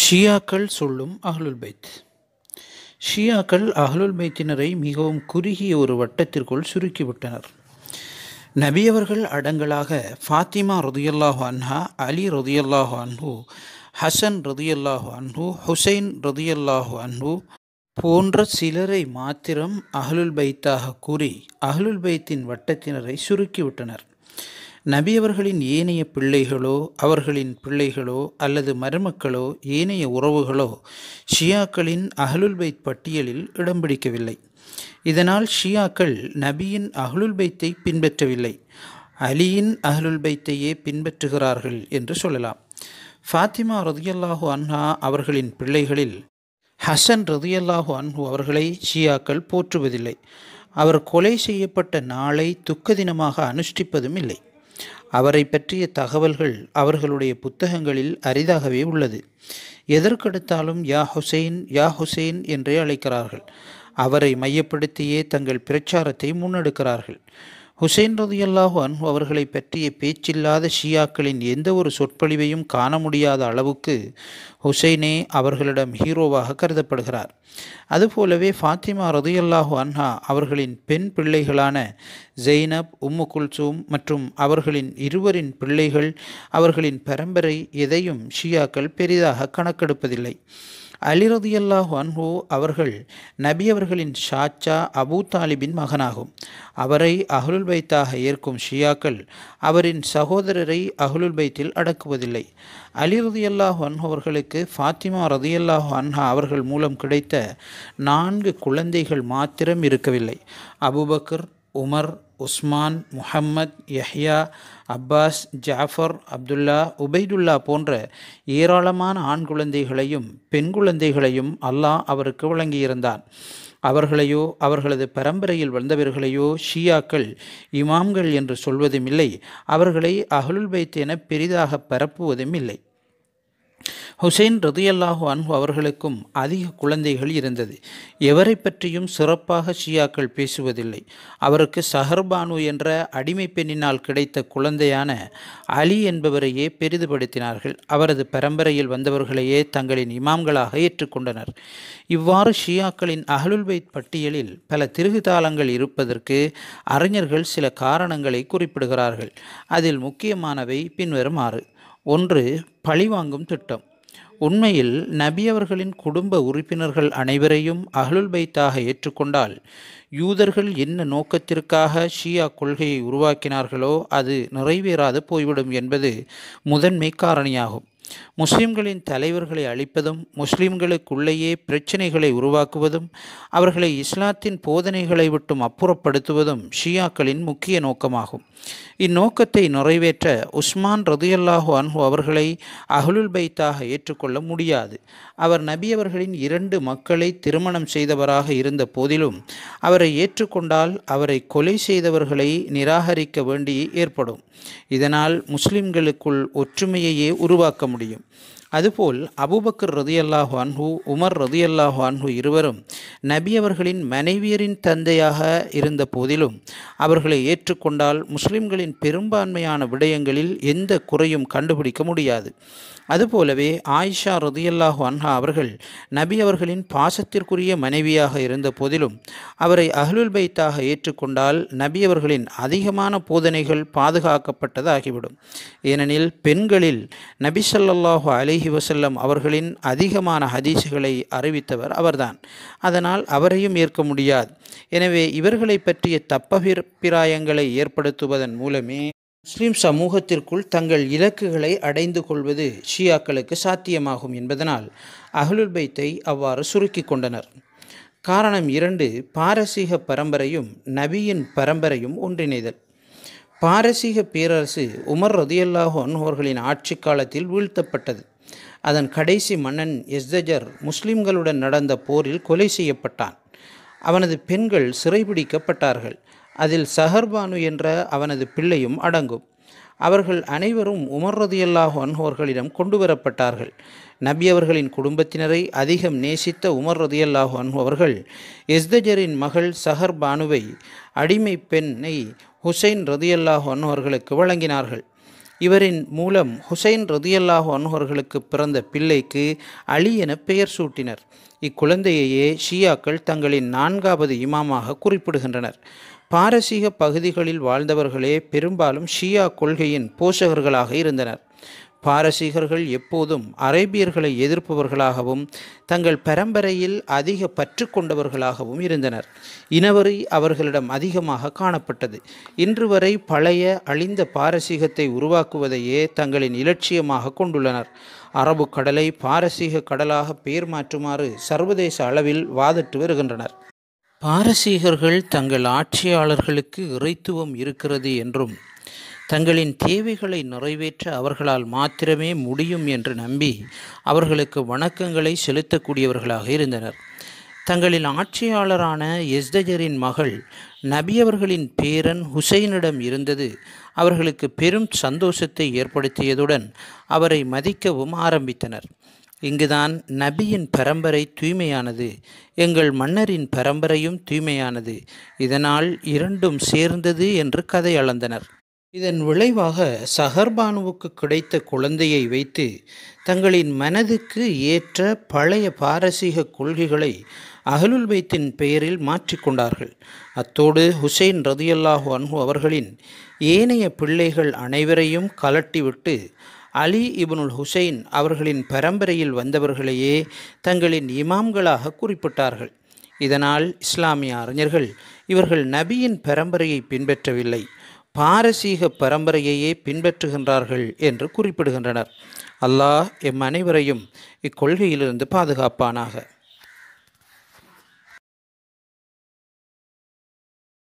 ஷியாக்கள் சொல்லும் அகலுல் பைத் ஷியாக்கள் அகலுல் பைத்தினரை மிகவும் குறுகிய ஒரு வட்டத்திற்குள் சுருக்கிவிட்டனர் நபியவர்கள் அடங்கலாக ஃபாத்திமா ரதியல்லாஹு அன்ஹா அலி ரதியல்லாஹு அன்ஹூ ஹசன் ரதியல்லாஹு அன்ஹு ஹுசைன் ரதியல்லாஹு அன்ஹு போன்ற சிலரை மாத்திரம் அகலுல் பைத்தாக கூறி அகலுல் பைத்தின் வட்டத்தினரை சுருக்கிவிட்டனர் நபியவர்களின் ஏனைய பிள்ளைகளோ அவர்களின் பிள்ளைகளோ அல்லது மருமக்களோ ஏனைய உறவுகளோ ஷியாக்களின் அகலுல் பைத் பட்டியலில் இடம் பிடிக்கவில்லை இதனால் ஷியாக்கள் நபியின் அகலுல் பைத்தை பின்பற்றவில்லை அலியின் அகலுல் பைத்தையே பின்பற்றுகிறார்கள் என்று சொல்லலாம் ஃபாத்திமா ரதியல்லாஹு அன்ஹா அவர்களின் பிள்ளைகளில் ஹசன் ரதியல்லாஹு அன்ஹு அவர்களை ஷியாக்கள் போற்றுவதில்லை அவர் கொலை செய்யப்பட்ட நாளை துக்க தினமாக அனுஷ்டிப்பதும் இல்லை அவரை பற்றிய தகவல்கள் அவர்களுடைய புத்தகங்களில் அரிதாகவே உள்ளது எதற்கெடுத்தாலும் யா ஹுசைன் யா ஹுசைன் என்றே அழைக்கிறார்கள் அவரை மையப்படுத்தியே தங்கள் பிரச்சாரத்தை முன்னெடுக்கிறார்கள் ஹுசைன் ரதியல்லாஹு அன்ஹு அவர்களை பற்றிய பேச்சில்லாத ஷியாக்களின் எந்த ஒரு சொற்பொழிவையும் காண முடியாத அளவுக்கு ஹுசைனே அவர்களிடம் ஹீரோவாக கருதப்படுகிறார் அதுபோலவே ஃபாத்திமா ரதியல்லாஹு அன்ஹா அவர்களின் பெண் பிள்ளைகளான ஜெய்னப் உம்மு குல்சூம் மற்றும் அவர்களின் இருவரின் பிள்ளைகள் அவர்களின் பரம்பரை எதையும் ஷியாக்கள் பெரிதாக கணக்கெடுப்பதில்லை அலிரதியல்லாஹ் அன்ஹோ அவர்கள் நபி அவர்களின் ஷாச்சா அபூ தாலிபின் மகனாகும் அவரை அகலுல் பைத்தாக ஏற்கும் ஷியாக்கள் அவரின் சகோதரரை அகலுல் பைத்தில் அடக்குவதில்லை அலி ரதியல்லாஹ் அன்ஹோ அவர்களுக்கு ஃபாத்திமா ரதியல்லாஹ் அன்ஹா அவர்கள் மூலம் கிடைத்த நான்கு குழந்தைகள் மாத்திரம் இருக்கவில்லை Abu Bakr Umar Usman Muhammad Yahya Abbas Jafar Abdullah Ubaidullah போன்ற ஏராளமான ஆண் குழந்தைகளையும் பெண் குழந்தைகளையும் அல்லாஹ் அவருக்கு வழங்கியிருந்தான் அவர்களையோ அவர்களது பரம்பரையில் வந்தவர்களையோ ஷியாக்கள் இமாம்கள் என்று சொல்வதும் இல்லை அவர்களை அகலுல் வைத்து என பெரிதாக பரப்புவதும் இல்லை ஹுசைன் ரதியல்லாஹு அன்ஹு அவர்களுக்கும் அதிக குழந்தைகள் இருந்தது எவரை பற்றியும் சிறப்பாக ஷியாக்கள் பேசுவதில்லை அவருக்கு சஹர்பானு என்ற அடிமை பெண்ணினால் கிடைத்த குழந்தையான அலி என்பவரையே பெரிதுபடுத்தினார்கள் அவரது பரம்பரையில் வந்தவர்களையே தங்களின் இமாம்களாக ஏற்றுக்கொண்டனர் இவ்வாறு ஷியாக்களின் அகலுல்வைத் பட்டியலில் பல திருகுதாளங்கள் இருப்பதற்கு அறிஞர்கள் சில காரணங்களை குறிப்பிடுகிறார்கள் அதில் முக்கியமானவை பின்வருமாறு ஒன்று பழிவாங்கும் திட்டம் உண்மையில் நபி அவர்களின் குடும்ப உறுப்பினர்கள் அனைவரையும் அகலுல் பைத்தாக ஏற்றுக்கொண்டால் யூதர்கள் என்ன நோக்கத்திற்காக ஷியா கொள்கையை உருவாக்கினார்களோ அது நிறைவேறாது போய்விடும் என்பது முதன்மை காரணியாகும் முஸ்லிம்களின் தலைவர்களை அழிப்பதும் முஸ்லிம்களுக்குள்ளேயே பிரச்சினைகளை உருவாக்குவதும் அவர்களை இஸ்லாத்தின் போதனைகளை விட்டும் அப்புறப்படுத்துவதும் ஷியாக்களின் முக்கிய நோக்கமாகும் இந்நோக்கத்தை நிறைவேற்ற உஸ்மான் ரதியல்லாஹு அன்ஹு அவர்களை அகலுல் பைத்தாக ஏற்றுக்கொள்ள முடியாது அவர் நபியவர்களின் இரண்டு மக்களை திருமணம் செய்தவராக இருந்த போதிலும் அவரை ஏற்றுக்கொண்டால் அவரை கொலை செய்தவர்களை நிராகரிக்க வேண்டி ஏற்படும் இதனால் முஸ்லிம்களுக்குள் ஒற்றுமையையே உருவாக்க முடியும் முடியும் அதுபோல் அபுபக்கர் ரதியல்லாஹு அன்ஹு உமர் ரதியல்லாஹு அன்ஹு இருவரும் நபி அவர்களின் மனைவியரின் தந்தையாக இருந்த போதிலும் அவர்களை ஏற்றுக்கொண்டால் முஸ்லிம்களின் பெரும்பான்மையான விடயங்களில் எந்த குறையும் கண்டுபிடிக்க முடியாது அதுபோலவே ஆயிஷா ரதியல்லாஹு அன்ஹா அவர்கள் நபி அவர்களின் பாசத்திற்குரிய மனைவியாக இருந்த போதிலும் அவரை அகலுல் பைத்தாக ஏற்றுக்கொண்டால் நபி அவர்களின் அதிகமான போதனைகள் பாதுகாக்கப்பட்டதாகிவிடும் ஏனெனில் பெண்களில் சொல்ல சல்லல்லாஹு அலிஹி வசல்லம் அவர்களின் அதிகமான ஹதீசுகளை அறிவித்தவர் அவர்தான் அதனால் அவரையும் ஏற்க முடியாது எனவே இவர்களை பற்றிய தப்பபிப்பிராயங்களை ஏற்படுத்துவதன் மூலமே முஸ்லிம் சமூகத்திற்குள் தங்கள் இலக்குகளை அடைந்து கொள்வது ஷியாக்களுக்கு சாத்தியமாகும் என்பதனால் அகலுல் பைத்தை அவ்வாறு சுருக்கி கொண்டனர் காரணம் இரண்டு பாரசீக பரம்பரையும் நபியின் பரம்பரையும் ஒன்றிணைதல் பாரசீக பேரரசு உமர் ரதியல்லாஹு அன்ஹோர்களின் ஆட்சி காலத்தில் வீழ்த்தப்பட்டது அதன் கடைசி மன்னன் எஸ்தஜர் முஸ்லிம்களுடன் நடந்த போரில் கொலை செய்யப்பட்டான் அவனது பெண்கள் சிறைபிடிக்கப்பட்டார்கள் அதில் சஹர்பானு என்ற அவனது பிள்ளையும் அடங்கும் அவர்கள் அனைவரும் உமர் ரதியல்லாஹோ அன்ஹோர்களிடம் கொண்டு வரப்பட்டார்கள் நபி அவர்களின் குடும்பத்தினரை அதிகம் நேசித்த உமர் ரதியல்லாஹோ அன்ஹு அவர்கள் எஸ்தஜரின் மகள் சஹர்பானுவை அடிமை பெண்ணை ஹுசைன் ரதியல்லாஹு அன்வர்களுக்கு வழங்கினார்கள் இவரின் மூலம் ஹுசைன் ரதியல்லாஹு அன்ஹர்களுக்கு பிறந்த பிள்ளைக்கு அலி என பெயர் சூட்டினர் இக்குழந்தையையே ஷியாக்கள் தங்களின் நான்காவது இமாமாக குறிப்பிடுகின்றனர் பாரசீக பகுதிகளில் வாழ்ந்தவர்களே பெரும்பாலும் ஷியா கொள்கையின் போஷகர்களாக இருந்தனர் பாரசீகர்கள் எப்போதும் அரேபியர்களை எதிர்ப்பவர்களாகவும் தங்கள் பரம்பரையில் அதிக பற்று கொண்டவர்களாகவும் இருந்தனர் இனவரி அவர்களிடம் அதிகமாக காணப்பட்டது இன்று வரை பழைய அழிந்த பாரசீகத்தை உருவாக்குவதையே தங்களின் இலட்சியமாக கொண்டுள்ளனர் அரபு கடலை பாரசீக கடலாக பெயர் மாற்றுமாறு சர்வதேச அளவில் வாதிட்டு வருகின்றனர் பாரசீகர்கள் தங்கள் ஆட்சியாளர்களுக்கு இறைத்துவம் இருக்கிறது என்றும் தங்களின் தேவைகளை நிறைவேற்ற அவர்களால் மாத்திரமே முடியும் என்று நம்பி அவர்களுக்கு வணக்கங்களை செலுத்தக்கூடியவர்களாக இருந்தனர் தங்களின் ஆட்சியாளரான எஸ்தஜரின் மகள் நபியவர்களின் பேரன் ஹுசைனிடம் இருந்தது அவர்களுக்கு பெரும் சந்தோஷத்தை ஏற்படுத்தியதுடன் அவரை மதிக்கவும் ஆரம்பித்தனர் இங்குதான் நபியின் பரம்பரை தூய்மையானது எங்கள் மன்னரின் பரம்பரையும் தூய்மையானது இதனால் இரண்டும் சேர்ந்தது என்று கதை அளந்தனர் இதன் விளைவாக சஹர்பானுவுக்கு கிடைத்த குழந்தையை வைத்து தங்களின் மனதுக்கு ஏற்ற பழைய பாரசீக கொள்கைகளை அகலுல் வைத்தின் பெயரில் மாற்றிக்கொண்டார்கள் அத்தோடு ஹுசைன் ரதியல்லாஹு அன்ஹு அவர்களின் ஏனைய பிள்ளைகள் அனைவரையும் கலட்டிவிட்டு அலி இபனுல் ஹுசைன் அவர்களின் பரம்பரையில் வந்தவர்களையே தங்களின் இமாம்களாக குறிப்பிட்டார்கள் இதனால் இஸ்லாமிய அறிஞர்கள் இவர்கள் நபியின் பரம்பரையை பின்பற்றவில்லை பாரசீக பரம்பரையையே பின்பற்றுகின்றார்கள் என்று குறிப்பிடுகின்றனர் அல்லாஹ் எம் அனைவரையும் இக்கொள்கையிலிருந்து பாதுகாப்பானாக